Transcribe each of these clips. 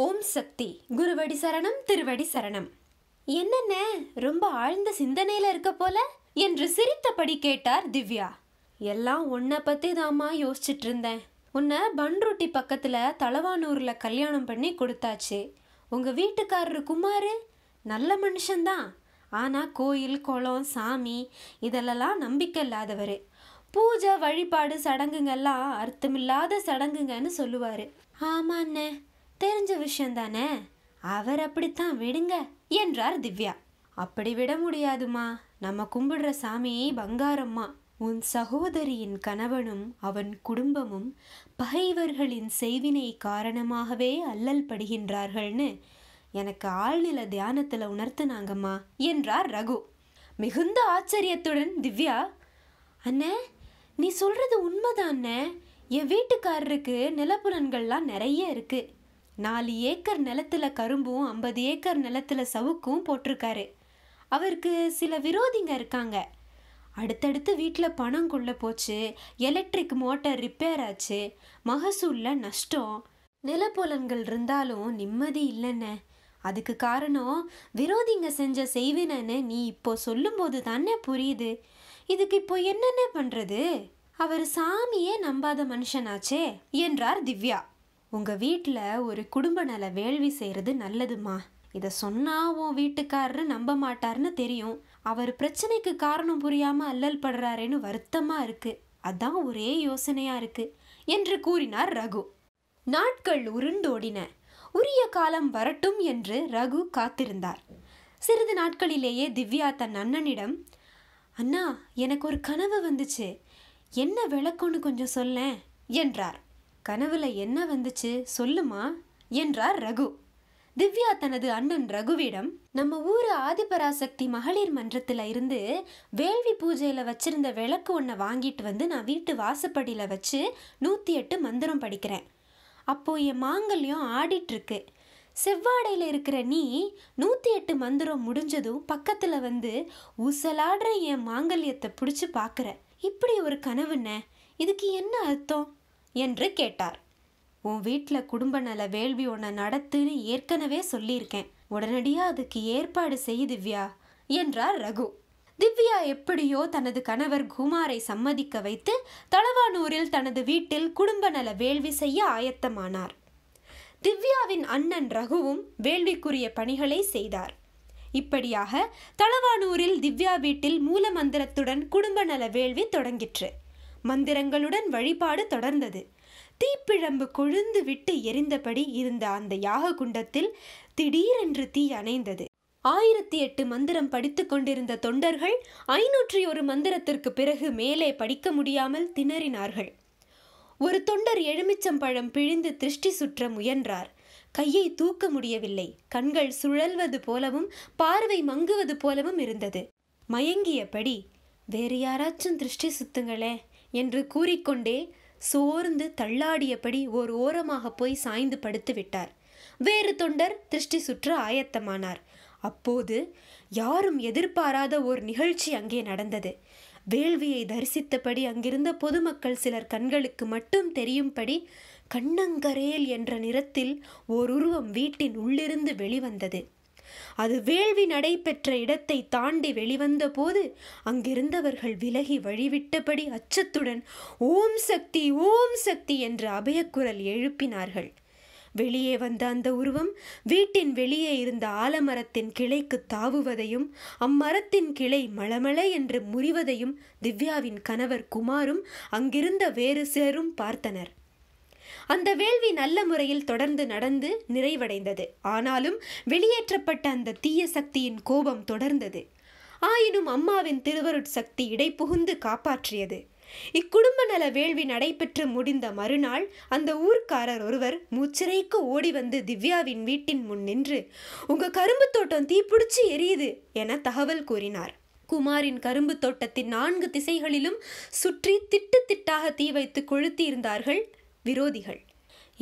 ஓம் சக்தி குருவடி சரணம் திருவடி சரணம் என்னென்ன ரொம்ப ஆழ்ந்த சிந்தனையில் இருக்க போல என்று சிரித்தபடி கேட்டார் திவ்யா எல்லாம் உன்னை பத்தி தாமா யோசிச்சுட்டு இருந்தேன் உன்னை பன்ருட்டி பக்கத்தில் தலவானூரில் கல்யாணம் பண்ணி கொடுத்தாச்சு உங்கள் வீட்டுக்காரர் குமார் நல்ல மனுஷன்தான் ஆனால் கோயில் குளம் சாமி இதெல்லாம் நம்பிக்கை இல்லாதவர் பூஜை வழிபாடு சடங்குங்கெல்லாம் அர்த்தமில்லாத சடங்குங்கன்னு சொல்லுவார் ஆமாண்ணே தெரிஞ்ச விஷயந்தானே அவர் அப்படித்தான் விடுங்க என்றார் திவ்யா அப்படி விட முடியாதுமா நம்ம கும்பிடுற சாமி பங்காரம்மா உன் சகோதரியின் கணவனும் அவன் குடும்பமும் பகைவர்களின் செய்வினை காரணமாகவே அல்லல் படுகின்றார்கள்னு எனக்கு ஆழ்நில தியானத்தில் உணர்த்தினாங்கம்மா என்றார் ரகு மிகுந்த ஆச்சரியத்துடன் திவ்யா அண்ணே நீ சொல்கிறது உண்மைதான் அண்ணே என் வீட்டுக்காரருக்கு நிலப்புலன்கள்லாம் நிறைய இருக்குது நாலு ஏக்கர் நிலத்துல கரும்பும் ஐம்பது ஏக்கர் நிலத்துல சவுக்கும் போட்டிருக்காரு அவருக்கு சில விரோதிங்க இருக்காங்க அடுத்தடுத்து வீட்டில் பணம் கொள்ள போச்சு எலக்ட்ரிக் மோட்டர் ரிப்பேர் ஆச்சு மகசூலில் நஷ்டம் நிலப்புலன்கள் இருந்தாலும் நிம்மதி இல்லைன்ன அதுக்கு காரணம் விரோதிங்க செஞ்ச செய்வினன்னு நீ இப்போ சொல்லும்போது தானே புரியுது இதுக்கு இப்போ என்னென்ன பண்ணுறது அவர் சாமியே நம்பாத மனுஷனாச்சே என்றார் திவ்யா உங்கள் வீட்டில் ஒரு குடும்ப நல வேள்வி செய்கிறது நல்லதுமா இதை சொன்னால் உன் வீட்டுக்காரரு நம்ப மாட்டார்னு தெரியும் அவர் பிரச்சனைக்கு காரணம் புரியாமல் அல்லல் படுறாருன்னு வருத்தமாக இருக்குது அதான் ஒரே யோசனையாக இருக்குது என்று கூறினார் ரகு நாட்கள் உருண்டோடின உரிய காலம் வரட்டும் என்று ரகு காத்திருந்தார் சிறிது நாட்களிலேயே திவ்யா தன் அண்ணனிடம் அண்ணா எனக்கு ஒரு கனவு வந்துச்சு என்ன விளக்கம்னு கொஞ்சம் சொல்லேன் என்றார் கனவுல என்ன வந்துச்சு சொல்லுமா என்றார் ரகு திவ்யா தனது அண்ணன் ரகுவிடம் நம்ம ஊர் ஆதிபராசக்தி மகளிர் மன்றத்தில் இருந்து வேள்வி பூஜையில் வச்சிருந்த விளக்கு ஒன்றை வாங்கிட்டு வந்து நான் வீட்டு வாசப்படியில் வச்சு நூற்றி எட்டு மந்திரம் படிக்கிறேன் அப்போது என் மாங்கல்யம் ஆடிட்டுருக்கு செவ்வாடையில் இருக்கிற நீ நூற்றி எட்டு மந்திரம் முடிஞ்சதும் பக்கத்தில் வந்து ஊசலாடுற என் மாங்கல்யத்தை பிடிச்சி பார்க்குற இப்படி ஒரு கனவுன்ன இதுக்கு என்ன அர்த்தம் என்று கேட்டார் உன் வீட்டில் குடும்ப நல வேள்வி ஒன்றை நடத்துன்னு ஏற்கனவே சொல்லியிருக்கேன் உடனடியாக அதுக்கு ஏற்பாடு செய் திவ்யா என்றார் ரகு திவ்யா எப்படியோ தனது கணவர் குமாரை சம்மதிக்க வைத்து தளவானூரில் தனது வீட்டில் குடும்ப நல வேள்வி செய்ய ஆயத்தமானார் திவ்யாவின் அண்ணன் ரகுவும் வேள்விக்குரிய பணிகளை செய்தார் இப்படியாக தளவானூரில் திவ்யா வீட்டில் மூலமந்திரத்துடன் குடும்ப நல வேள்வி தொடங்கிற்று மந்திரங்களுடன் வழிபாடு தொடர்ந்தது தீப்பிழம்பு கொழுந்து விட்டு எரிந்தபடி இருந்த அந்த யாக குண்டத்தில் திடீரென்று தீ அணைந்தது ஆயிரத்தி எட்டு மந்திரம் படித்து கொண்டிருந்த தொண்டர்கள் ஐநூற்றி ஒரு மந்திரத்திற்கு பிறகு மேலே படிக்க முடியாமல் திணறினார்கள் ஒரு தொண்டர் எலுமிச்சம்பழம் பிழிந்து திருஷ்டி சுற்ற முயன்றார் கையை தூக்க முடியவில்லை கண்கள் சுழல்வது போலவும் பார்வை மங்குவது போலவும் இருந்தது மயங்கியபடி வேறு யாராச்சும் திருஷ்டி சுத்துங்களே என்று கூறிக்கொண்டே சோர்ந்து தள்ளாடியபடி ஓர் ஓரமாக போய் சாய்ந்து படுத்து விட்டார் வேறு தொண்டர் திருஷ்டி சுற்று ஆயத்தமானார் அப்போது யாரும் எதிர்பாராத ஒரு நிகழ்ச்சி அங்கே நடந்தது வேள்வியை தரிசித்தபடி அங்கிருந்த பொதுமக்கள் சிலர் கண்களுக்கு மட்டும் தெரியும்படி கண்ணங்கரேல் என்ற நிறத்தில் ஓர் உருவம் வீட்டின் உள்ளிருந்து வெளிவந்தது அது வேள்வி நடைபெற்ற இடத்தை தாண்டி வெளிவந்த போது அங்கிருந்தவர்கள் விலகி வழிவிட்டபடி அச்சத்துடன் ஓம் சக்தி ஓம் சக்தி என்ற அபயக்குரல் எழுப்பினார்கள் வெளியே வந்த அந்த உருவம் வீட்டின் வெளியே இருந்த ஆலமரத்தின் கிளைக்கு தாவுவதையும் அம்மரத்தின் கிளை மளமள என்று முறிவதையும் திவ்யாவின் கணவர் குமாரும் அங்கிருந்த வேறு சேரும் பார்த்தனர் அந்த வேள்வி நல்ல முறையில் தொடர்ந்து நடந்து நிறைவடைந்தது ஆனாலும் வெளியேற்றப்பட்ட அந்த தீய சக்தியின் கோபம் தொடர்ந்தது ஆயினும் அம்மாவின் திருவருட்சக்தி புகுந்து காப்பாற்றியது இக்குடும்ப நல வேள்வி நடைபெற்று முடிந்த மறுநாள் அந்த ஊர்க்காரர் ஒருவர் மூச்சிறைக்கு ஓடி வந்து திவ்யாவின் வீட்டின் முன் நின்று உங்க கரும்பு தோட்டம் தீப்பிடிச்சு எரியுது என தகவல் கூறினார் குமாரின் கரும்பு தோட்டத்தின் நான்கு திசைகளிலும் சுற்றி திட்டு திட்டாக தீ வைத்து கொளுத்தியிருந்தார்கள் விரோதிகள்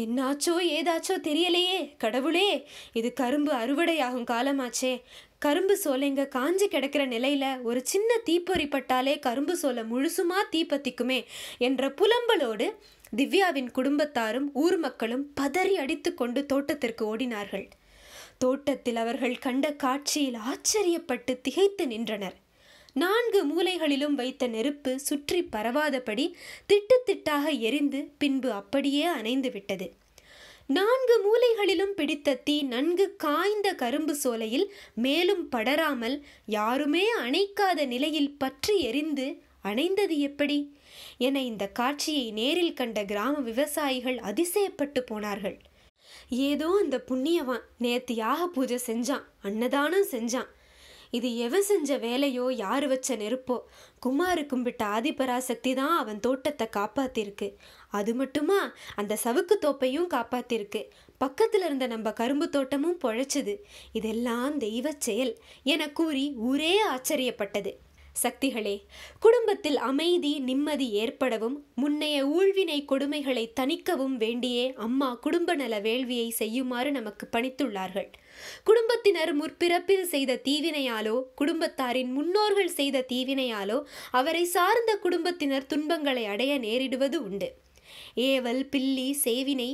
என்னாச்சோ ஏதாச்சோ தெரியலையே கடவுளே இது கரும்பு அறுவடையாகும் காலமாச்சே கரும்பு சோலைங்க காஞ்சி கிடக்கிற நிலையில ஒரு சின்ன தீப்பொறி பட்டாலே கரும்பு சோலை முழுசுமா தீப்பத்திக்குமே என்ற புலம்பலோடு திவ்யாவின் குடும்பத்தாரும் ஊர் மக்களும் பதறி அடித்து கொண்டு தோட்டத்திற்கு ஓடினார்கள் தோட்டத்தில் அவர்கள் கண்ட காட்சியில் ஆச்சரியப்பட்டு திகைத்து நின்றனர் நான்கு மூலைகளிலும் வைத்த நெருப்பு சுற்றி பரவாதபடி திட்டு திட்டாக எரிந்து பின்பு அப்படியே அணைந்து விட்டது நான்கு மூலைகளிலும் பிடித்த தீ நன்கு காய்ந்த கரும்பு சோலையில் மேலும் படராமல் யாருமே அணைக்காத நிலையில் பற்றி எரிந்து அணைந்தது எப்படி என இந்த காட்சியை நேரில் கண்ட கிராம விவசாயிகள் அதிசயப்பட்டு போனார்கள் ஏதோ அந்த புண்ணியவான் நேத்து யாக பூஜை செஞ்சான் அன்னதானம் செஞ்சான் இது எவன் செஞ்ச வேலையோ யார் வச்ச நெருப்போ குமாரு கும்பிட்ட ஆதிபராசக்தி தான் அவன் தோட்டத்தை காப்பாத்திருக்கு அது மட்டுமா அந்த சவுக்கு தோப்பையும் காப்பாத்திருக்கு பக்கத்தில் இருந்த நம்ம கரும்பு தோட்டமும் பொழைச்சது இதெல்லாம் தெய்வ செயல் என கூறி ஊரே ஆச்சரியப்பட்டது சக்திகளே குடும்பத்தில் அமைதி நிம்மதி ஏற்படவும் முன்னைய ஊழ்வினை கொடுமைகளை தணிக்கவும் வேண்டியே அம்மா குடும்ப நல வேள்வியை செய்யுமாறு நமக்கு பணித்துள்ளார்கள் குடும்பத்தினர் முற்பிறப்பில் செய்த தீவினையாலோ குடும்பத்தாரின் முன்னோர்கள் செய்த தீவினையாலோ அவரை சார்ந்த குடும்பத்தினர் துன்பங்களை அடைய நேரிடுவது உண்டு ஏவல் பில்லி சேவினை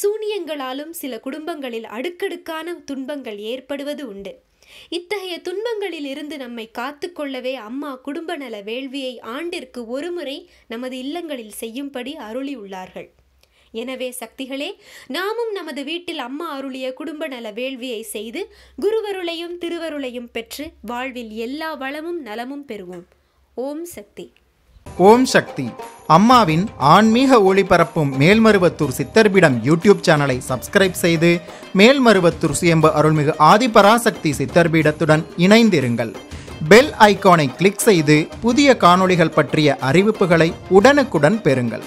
சூனியங்களாலும் சில குடும்பங்களில் அடுக்கடுக்கான துன்பங்கள் ஏற்படுவது உண்டு இத்தகைய துன்பங்களில் இருந்து நம்மை காத்துக்கொள்ளவே அம்மா குடும்ப நல வேள்வியை ஆண்டிற்கு ஒருமுறை நமது இல்லங்களில் செய்யும்படி அருளியுள்ளார்கள் எனவே சக்திகளே நாமும் நமது வீட்டில் அம்மா அருளிய குடும்ப நல வேள்வியை செய்து குருவருளையும் திருவருளையும் பெற்று வாழ்வில் எல்லா வளமும் நலமும் பெறுவோம் ஓம் சக்தி ஓம் சக்தி அம்மாவின் ஆன்மீக ஒளிபரப்பும் மேல்மருவத்தூர் சித்தர்பிடம் யூடியூப் சேனலை சப்ஸ்கிரைப் செய்து மேல்மருவத்தூர் சுயம்பு அருள்மிகு ஆதிபராசக்தி சித்தர்பீடத்துடன் இணைந்திருங்கள் பெல் ஐக்கானை கிளிக் செய்து புதிய காணொளிகள் பற்றிய அறிவிப்புகளை உடனுக்குடன் பெறுங்கள்